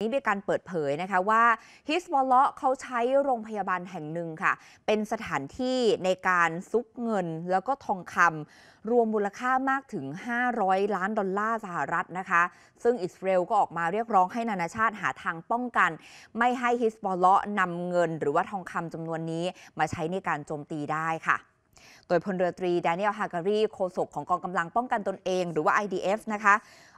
นี้มีการเปิดเผยนะคะว่าฮิสบอลเลาะเขาใช้โรงพยาบาลแห่งหนึ่งค่ะ เป็นสถานที่ในการซุกเงินแล้วก็ทองคำรวมมูลค่ามากถึง 500 ล้านดอลลาร์สหรัฐนะคะ ซึ่งอิสราเอลก็ออกมาเรียกร้องให้นานาชาติหาทางป้องกัน ไม่ให้ฮิสบอลเลาะนำเงินหรือว่าทองคำจำนวนนี้มาใช้ในการโจมตีได้ค่ะโดยพลเรือตรีแดเนียลฮาการีโฆษกของกองกำลังป้องกันตนเอง หรือว่า IDF นะคะ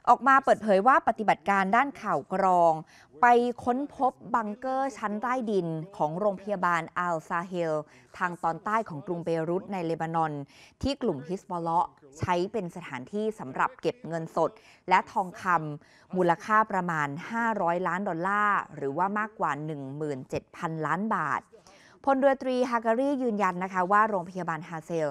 ออกมาเปิดเผยว่าปฏิบัติการด้านข่าวกรอง ไปค้นพบบังเกอร์ชั้นใต้ดินของโรงพยาบาลอัลซาเฮลทางตอนใต้ของกรุงเบรุตในเลบานอนที่กลุ่มฮิสบอลเลาะ ใช้เป็นสถานที่สำหรับเก็บเงินสดและทองคำมูลค่าประมาณ 500 ล้านดอลลาร์หรือว่ามากกว่า 17,000 ล้านบาทพลเรือตรี ฮาการียืนยันนะคะว่าโรงพยาบาลฮาเซล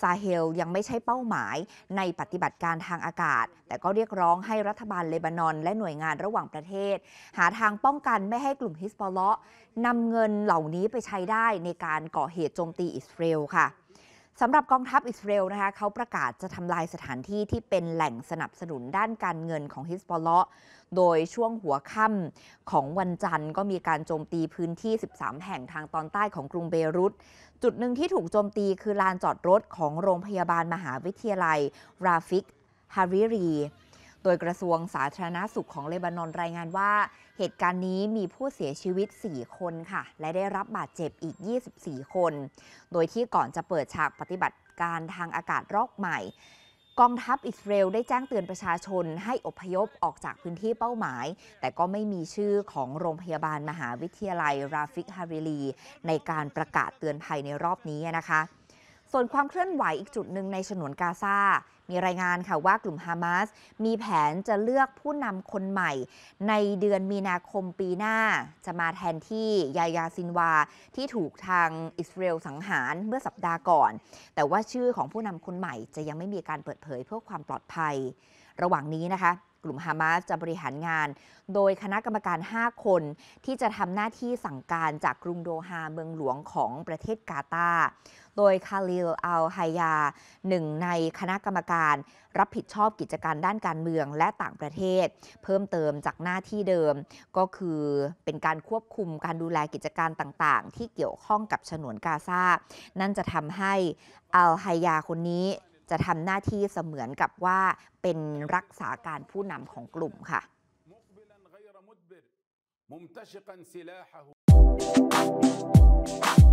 ซาเฮลยังไม่ใช่เป้าหมายในปฏิบัติการทางอากาศ แต่ก็เรียกร้องให้รัฐบาลเลบานอนและหน่วยงานระหว่างประเทศ หาทางป้องกันไม่ให้กลุ่มฮิสบอลเลาะนำเงินเหล่านี้ไปใช้ได้ในการก่อเหตุโจมตีอิสราเอลค่ะสำหรับกองทัพอิสราเอลนะคะเขาประกาศจะทำลายสถานที่ที่เป็นแหล่งสนับสนุนด้านการเงินของฮิสบอลเลาะ โดยช่วงหัวค่ำของวันจันทร์ก็มีการโจมตีพื้นที่ 13 แห่งทางตอนใต้ของกรุงเบรุต จุดหนึ่งที่ถูกโจมตีคือลานจอดรถของโรงพยาบาลมหาวิทยาลัย ราฟิกฮาริรีโดยกระทรวงสาธารณาสุขของเลบานอน รายงานว่า เหตุการณ์นี้มีผู้เสียชีวิต 4 คนค่ะ และได้รับบาดเจ็บอีก 24 คน โดยที่ก่อนจะเปิดฉากปฏิบัติการทางอากาศรอบใหม่ กองทัพอิสราเอลได้แจ้งเตือนประชาชนให้อพยพออกจากพื้นที่เป้าหมาย แต่ก็ไม่มีชื่อของโรงพยาบาลมหาวิทยาลัยราฟิกฮาริลีในการประกาศเตือนภัยในรอบนี้นะคะส่วนความเคลื่อนไหวอีกจุดหนึ่งในฉนวนกาซา มีรายงานค่ะว่ากลุ่มฮามาสมีแผนจะเลือกผู้นำคนใหม่ ในเดือนมีนาคมปีหน้า จะมาแทนที่ยายาซินวา ที่ถูกทางอิสราเอลสังหารเมื่อสัปดาห์ก่อน แต่ว่าชื่อของผู้นำคนใหม่จะยังไม่มีการเปิดเผยเพื่อความปลอดภัย ระหว่างนี้นะคะกลุ่มฮามาสจะบริหารงาน โดยคณะกรรมการ 5 คน ที่จะทำหน้าที่สั่งการจากกรุงโดฮาเมืองหลวงของประเทศกาตาร์ โดยคาลิลอัลไฮยาหนึ่ง ในคณะกรรมการรับผิดชอบกิจการด้านการเมืองและต่างประเทศ เพิ่มเติมจากหน้าที่เดิม ก็คือเป็นการควบคุมการดูแลกิจการต่างๆ ที่เกี่ยวข้องกับฉนวนกาซานั่นจะทำให้อัลไฮยาคนนี้จะทำหน้าที่เสมือนกับว่าเป็นรักษาการผู้นำของกลุ่มค่ะ